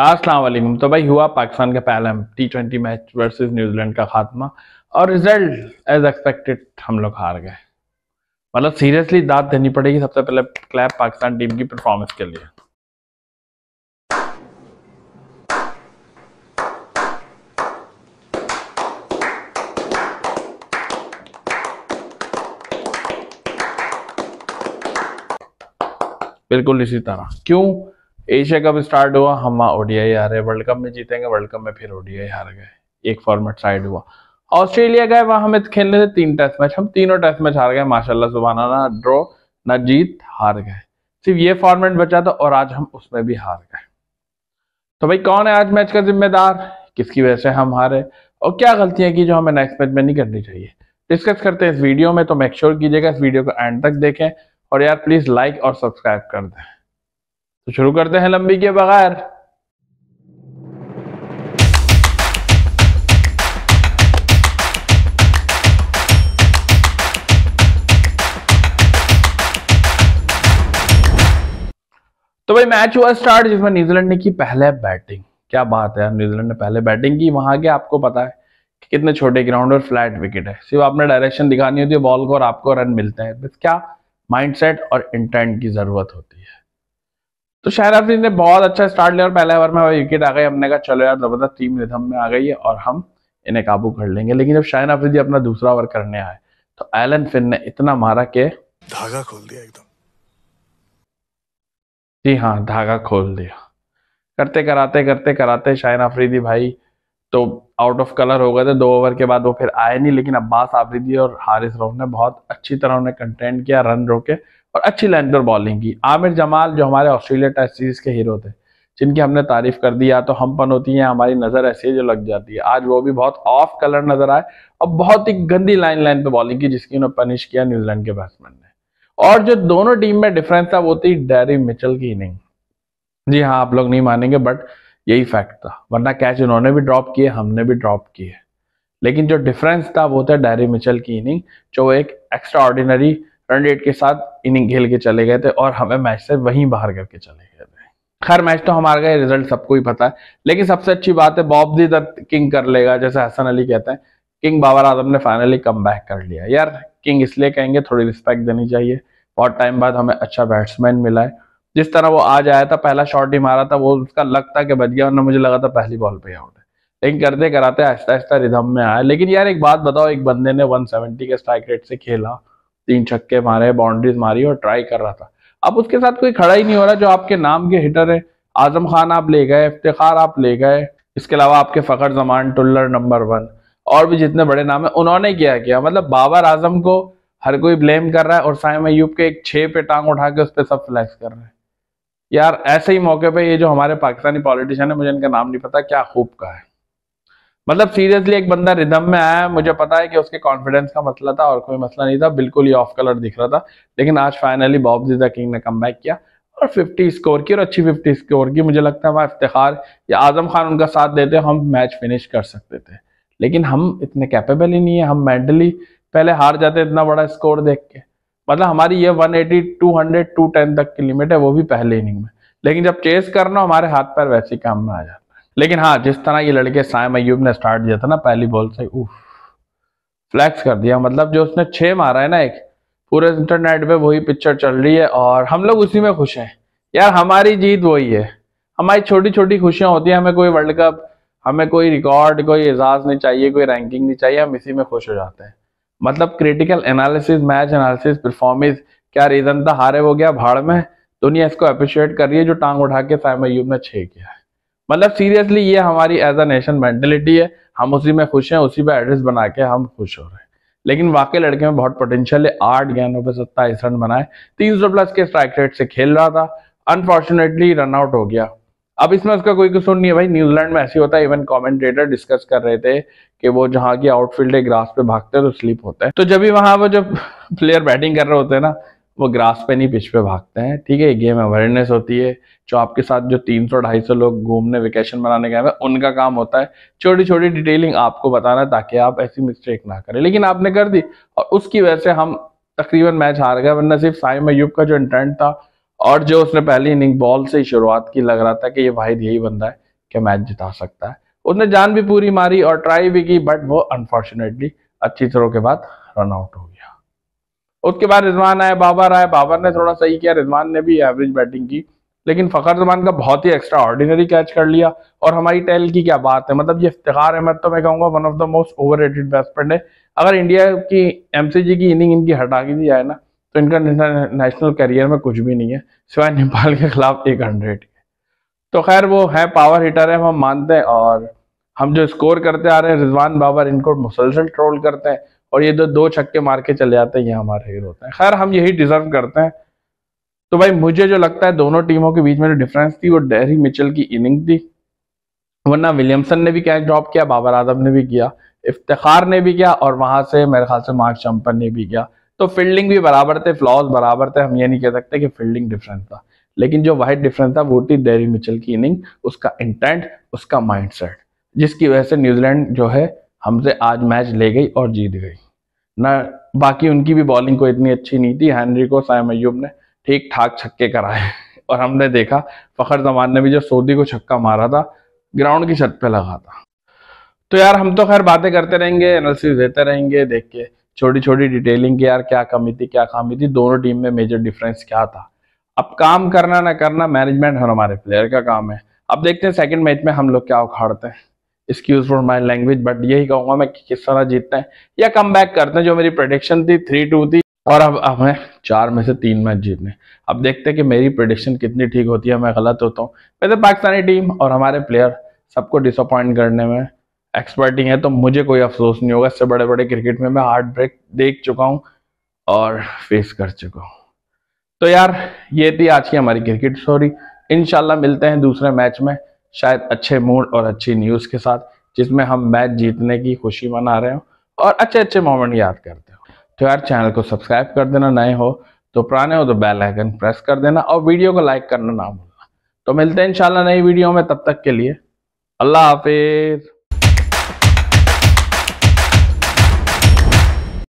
असलम तो भाई हुआ पाकिस्तान का पहला T twenty match versus New Zealand का खात्मा और रिजल्ट एज एक्सपेक्टेड हम लोग हार गए मतलब सीरियसली दाद देनी पड़ेगी सबसे पहले क्लैप पाकिस्तान टीम की परफॉर्मेंस के लिए बिल्कुल इसी तरह क्यों एशिया कप स्टार्ट हुआ हम वहाँ ओडीआई हारे वर्ल्ड कप में जीतेंगे वर्ल्ड कप में फिर ओडीआई हार गए एक फॉर्मेट साइड हुआ ऑस्ट्रेलिया गए वहां हमें खेलने थे तीन टेस्ट मैच हम तीनों टेस्ट मैच हार गए माशाला सुबहाना ना ड्रो ना जीत हार गए सिर्फ ये फॉर्मेट बचा था और आज हम उसमें भी हार गए तो भाई कौन है आज मैच का जिम्मेदार किसकी वजह से हम हारे और क्या गलतियां की जो हमें नेक्स्ट मैच में नहीं करनी चाहिए डिस्कस करते हैं इस वीडियो में तो मेक श्योर कीजिएगा इस वीडियो को एंड तक देखें और यार प्लीज लाइक और सब्सक्राइब कर दें तो शुरू करते हैं लंबी के बगैर तो भाई मैच हुआ स्टार्ट जिसमें न्यूजीलैंड ने की पहले बैटिंग क्या बात है न्यूजीलैंड ने पहले बैटिंग की वहां के आपको पता है कि कितने छोटे ग्राउंड और फ्लैट विकेट है सिर्फ आपने डायरेक्शन दिखानी होती है बॉल को और आपको रन मिलते हैं बस क्या माइंडसेट और इंटेंट की जरूरत होती है तो शायद अफरीन ने बहुत अच्छा स्टार्ट लिया और पहले ओवर में विकेट आ गई हमने कहा चलो यार जबरदस्त टीम रिधम में आ गई है और हम इन्हें काबू कर लेंगे लेकिन जब शायन अफरीदी अपना दूसरा ओवर करने आए तो एलन फिन ने इतना मारा के धागा खोल दिया एकदम जी हाँ धागा खोल दिया करते कराते करते कराते शायन आफरीदी भाई तो आउट ऑफ कलर हो गए थे दो ओवर के बाद वो फिर आए नहीं लेकिन अब्बास आफरीदी और हारिस रोफ ने बहुत अच्छी तरह उन्हें कंटेंट किया रन रोके और अच्छी लेंथर बॉलिंग की आमिर जमाल जो हमारे ऑस्ट्रेलिया टेस्ट सीरीज के हीरो थे जिनकी हमने तारीफ कर दी या तो हम पन होती है हमारी नज़र ऐसी जो लग जाती है आज वो भी बहुत ऑफ कलर नजर आए और बहुत ही गंदी लाइन लाइन पे बॉलिंग की जिसकी उन्होंने पनिश किया न्यूजीलैंड के बैट्समैन ने और जो दोनों टीम में डिफरेंस था वो थी डेरी मिचल की इनिंग जी हाँ आप लोग नहीं मानेंगे बट यही फैक्ट था वरना कैच उन्होंने भी ड्रॉप किए हमने भी ड्रॉप किए लेकिन जो डिफरेंस था वो था डेरी मिचल की इनिंग जो एक एक्स्ट्रा ऑर्डिनरी रन रेट के साथ इनिंग खेल के चले गए थे और हमें मैच से वहीं बाहर करके चले गए थे खैर मैच तो हमारा गए रिजल्ट सबको ही पता है लेकिन सबसे अच्छी बात है बॉब दी दत्त किंग कर लेगा जैसे हसन अली कहते हैं किंग बाबर आजम ने फाइनली कम कर लिया यार किंग इसलिए कहेंगे थोड़ी रिस्पेक्ट देनी चाहिए बहुत टाइम बाद हमें अच्छा बैट्समैन मिला है जिस तरह वो आज आया था पहला शॉट ही मारा था वो उसका लग था कि बच गया वरना मुझे लगा था पहली बॉल पे आउट है लेकिन करते कराते आहिस्ता आहिस्ता रिधम में आया लेकिन यार एक बात बताओ एक बंदे ने 170 के स्ट्राइक रेट से खेला तीन छक्के मारे बाउंड्रीज मारी और ट्राई कर रहा था अब उसके साथ कोई खड़ा ही नहीं हो रहा जो आपके नाम के हिटर है आजम खान आप ले गए इफ्तार आप ले गए इसके अलावा आपके फ़खर जमान टुल्लर नंबर वन और भी जितने बड़े नाम है उन्होंने क्या किया मतलब बाबर आजम को हर कोई ब्लेम कर रहा है और साइम अयूब के एक छः पे टांग उठा के उस पर सब फ्लैक्स कर रहे हैं यार ऐसे ही मौके पे ये जो हमारे पाकिस्तानी पॉलिटिशियन है मुझे इनका नाम नहीं पता क्या खूब का है मतलब सीरियसली एक बंदा रिदम में आया मुझे पता है कि उसके कॉन्फिडेंस का मसला था और कोई मसला नहीं था बिल्कुल ही ऑफ कलर दिख रहा था लेकिन आज फाइनली बॉब जीजा किंग ने कम किया और 50 स्कोर की और अच्छी 50 स्कोर की मुझे लगता है वहाँ इफ्तार या आजम खान उनका साथ देते हम मैच फिनिश कर सकते थे लेकिन हम इतने कैपेबल ही नहीं है हम मेंटली पहले हार जाते इतना बड़ा स्कोर देख के मतलब हमारी ये 180, एटी टू तक की लिमिट है वो भी पहले इनिंग में लेकिन जब चेस करना हमारे हाथ पैर वैसे काम में आ जाता लेकिन हाँ जिस तरह ये लड़के साइम अयूब ने स्टार्ट दिया था ना पहली बॉल से उफ फ्लैक्स कर दिया मतलब जो उसने छः मारा है ना एक पूरे इंटरनेट पे वही पिक्चर चल रही है और हम लोग उसी में खुश हैं यार हमारी जीत वही है हमारी छोटी छोटी खुशियां होती हैं हमें कोई वर्ल्ड कप हमें कोई रिकॉर्ड कोई एजाज़ नहीं चाहिए कोई रैंकिंग नहीं चाहिए हम इसी में खुश हो जाते हैं मतलब critical analysis match analysis performance क्या रीज़न था हारे हो गया भाड़ में दुनिया इसको अप्रिशिएट कर रही है जो टांग उठा के साइम अयूब ने छे किया है मतलब सीरियसली ये हमारी एज अ नेशन मेंटेलिटी है हम उसी में खुश हैं उसी पे एड्रेस बना के हम खुश हो रहे हैं लेकिन वाकई लड़के में बहुत पोटेंशियल है आठ गेंदों पे सत्ताईस रन बनाए तीन सौ प्लस के स्ट्राइक रेट से खेल रहा था अनफॉर्चुनेटली रनआउट हो गया अब इसमें उसका कोई कसूर नहीं है भाई न्यूजीलैंड में ऐसे होता है इवन कमेंटेटर डिस्कस कर रहे थे कि वो जहाँ की आउटफील्ड है ग्रास पे भागते हैं तो स्लिप होता है तो जब भी वहां वो जब प्लेयर बैटिंग कर रहे होते हैं ना वो ग्रास पे नहीं पिच पे भागते हैं ठीक है गेम अवेयरनेस होती है जो आपके साथ जो 300 250 लोग घूमने वेकेशन मनाने गए हैं उनका काम होता है छोटी छोटी डिटेलिंग आपको बताना ताकि आप ऐसी मिस्टेक ना करें लेकिन आपने कर दी और उसकी वजह से हम तकरीबन मैच हार गए वरना सिर्फ साइम अयूब का जो इंटेंट था और जो उसने पहली इनिंग बॉल से ही शुरुआत की लग रहा था कि ये वाहिद यही बंदा है कि मैच जिता सकता है उसने जान भी पूरी मारी और ट्राई भी की बट वो अनफॉर्चुनेटली अच्छी तरह के बाद रन आउट हो गया उसके बाद रिजवान आए बाबर आए बाबर ने थोड़ा सही किया रिजवान ने भी एवरेज बैटिंग की लेकिन फखर जमान का बहुत ही एक्स्ट्रा ऑर्डिनरी कैच कर लिया और हमारी टेल की क्या बात है मतलब ये इफ्तार अहमद तो मैं कहूंगा one of the most over rated batsman है अगर इंडिया की एमसीजी की इनिंग इनकी हटा के दी जाए ना तो इनका नेशनल करियर में कुछ भी नहीं है सिवाय नेपाल के खिलाफ एक हंड्रेड तो खैर वो है पावर हिटर है हम मानते हैं और हम जो स्कोर करते आ रहे हैं रिजवान बाबर इनको मुसलसल ट्रोल करते हैं और ये दो दो छक्के मार के चले जाते हैं ये हमारा हीरो होता है खैर हम यही डिजर्व करते हैं तो भाई मुझे जो लगता है दोनों टीमों के बीच में जो डिफरेंस थी वो डेरी मिचल की इनिंग थी वरना विलियमसन ने भी कैच ड्रॉप किया बाबर आजम ने भी किया इफ्तार ने भी किया और वहां से मेरे ख्याल से मार्क चंपन ने भी किया तो फील्डिंग भी बराबर थे फ्लॉज बराबर थे हम ये नहीं कह सकते कि फील्डिंग डिफरेंस था लेकिन जो वाइट डिफरेंस था वो थी डेरी मिचल की इनिंग उसका इंटेंट उसका माइंड जिसकी वजह से न्यूजीलैंड जो है हमसे आज मैच ले गई और जीत गई ना बाकी उनकी भी बॉलिंग को इतनी अच्छी नहीं थी हैनरी को सायम अयूब ने ठीक ठाक छक्के कराए और हमने देखा फखर जमान ने भी जो सोदी को छक्का मारा था ग्राउंड की छत पे लगा था तो यार हम तो खैर बातें करते रहेंगे एनालिसिस देते रहेंगे देख के छोटी छोटी डिटेलिंग की यार क्या कमी थी क्या खामी थी दोनों टीम में मेजर डिफरेंस क्या था अब काम करना ना करना मैनेजमेंट और हमारे प्लेयर का काम है अब देखते हैं सेकंड मैच में हम लोग क्या उखाड़ते हैं excuse for my language but यही कहूंगा मैं कि किस तरह जीतते हैं या कम बैक करते हैं जो मेरी प्रोडिक्शन थी थ्री टू थी और अब हमें चार में से तीन मैच जीतने अब देखते हैं कि मेरी प्रोडिक्शन कितनी ठीक होती है मैं गलत होता हूँ वैसे तो पाकिस्तानी टीम और हमारे प्लेयर सबको डिसअपॉइंट करने में एक्सपर्ट ही है तो मुझे कोई अफसोस नहीं होगा इससे बड़े बड़े क्रिकेट में मैं हार्ट ब्रेक देख चुका हूँ और फेस कर चुका हूँ तो यार ये थी आज की हमारी क्रिकेट स्टोरी इनशाला मिलते हैं दूसरे मैच में शायद अच्छे मूड और अच्छी न्यूज़ के साथ जिसमें हम मैच जीतने की खुशी मना रहे हो और अच्छे अच्छे मोमेंट याद करते हो तो यार चैनल को सब्सक्राइब कर देना नए हो तो पुराने हो तो बेल आइकन प्रेस कर देना और वीडियो को लाइक करना ना भूलना तो मिलते हैं इंशाल्लाह नई वीडियो में तब तक के लिए अल्लाह हाफिज़